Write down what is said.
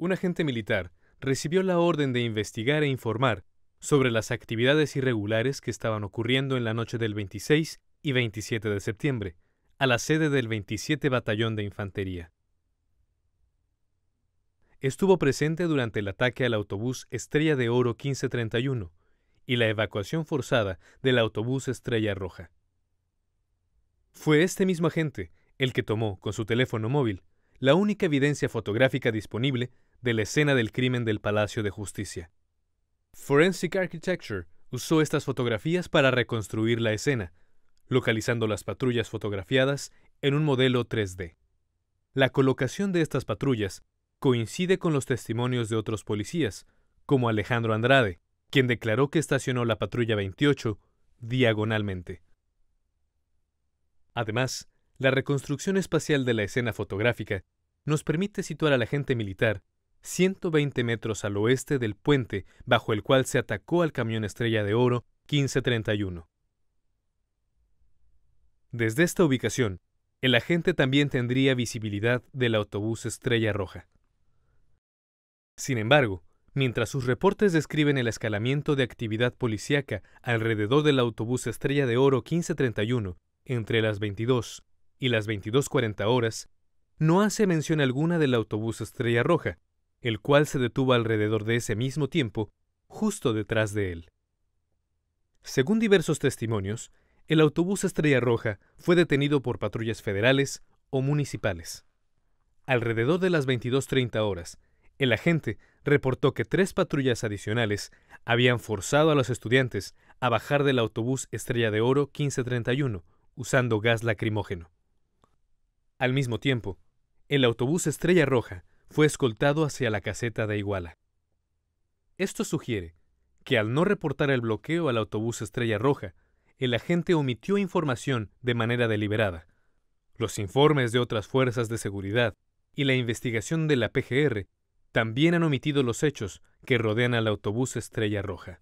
un agente militar recibió la orden de investigar e informar sobre las actividades irregulares que estaban ocurriendo en la noche del 26 y 27 de septiembre, a la sede del 27 Batallón de Infantería. Estuvo presente durante el ataque al autobús Estrella de Oro 1531 y la evacuación forzada del autobús Estrella Roja. Fue este mismo agente el que tomó, con su teléfono móvil, la única evidencia fotográfica disponible de la escena del crimen del Palacio de Justicia. Forensic Architecture usó estas fotografías para reconstruir la escena, localizando las patrullas fotografiadas en un modelo 3D. La colocación de estas patrullas coincide con los testimonios de otros policías, como Alejandro Andrade, quien declaró que estacionó la patrulla 28 diagonalmente. Además, la reconstrucción espacial de la escena fotográfica nos permite situar al agente militar 120 metros al oeste del puente bajo el cual se atacó al camión Estrella de Oro 1531. Desde esta ubicación, el agente también tendría visibilidad del autobús Estrella Roja. Sin embargo, mientras sus reportes describen el escalamiento de actividad policíaca alrededor del autobús Estrella de Oro 1531 entre las 22 y las 22.40 horas, no hace mención alguna del autobús Estrella Roja, el cual se detuvo alrededor de ese mismo tiempo, justo detrás de él. Según diversos testimonios, el autobús Estrella Roja fue detenido por patrullas federales o municipales. Alrededor de las 22.30 horas, el agente reportó que tres patrullas adicionales habían forzado a los estudiantes a bajar del autobús Estrella de Oro 1531 usando gas lacrimógeno. Al mismo tiempo, el autobús Estrella Roja fue escoltado hacia la caseta de Iguala. Esto sugiere que al no reportar el bloqueo al autobús Estrella Roja, el agente omitió información de manera deliberada. Los informes de otras fuerzas de seguridad y la investigación de la PGR también han omitido los hechos que rodean al autobús Estrella Roja.